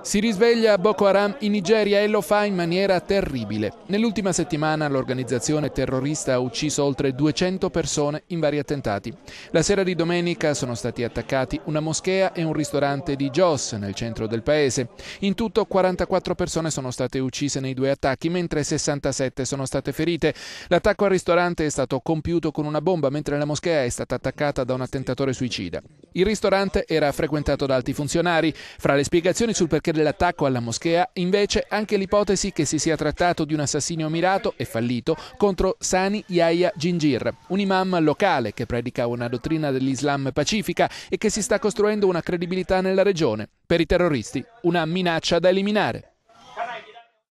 Si risveglia Boko Haram in Nigeria e lo fa in maniera terribile. Nell'ultima settimana l'organizzazione terrorista ha ucciso oltre 200 persone in vari attentati. La sera di domenica sono stati attaccati una moschea e un ristorante di Jos nel centro del paese. In tutto 44 persone sono state uccise nei due attacchi, mentre 67 sono state ferite. L'attacco al ristorante è stato compiuto con una bomba, mentre la moschea è stata attaccata da un attentatore suicida. Il ristorante era frequentato da alti funzionari. Fra le spiegazioni sul perché dell'attacco alla moschea, invece, anche l'ipotesi che si sia trattato di un assassinio mirato e fallito contro Sani Yahya Gingir, un imam locale che predica una dottrina dell'Islam pacifica e che si sta costruendo una credibilità nella regione. Per i terroristi, una minaccia da eliminare.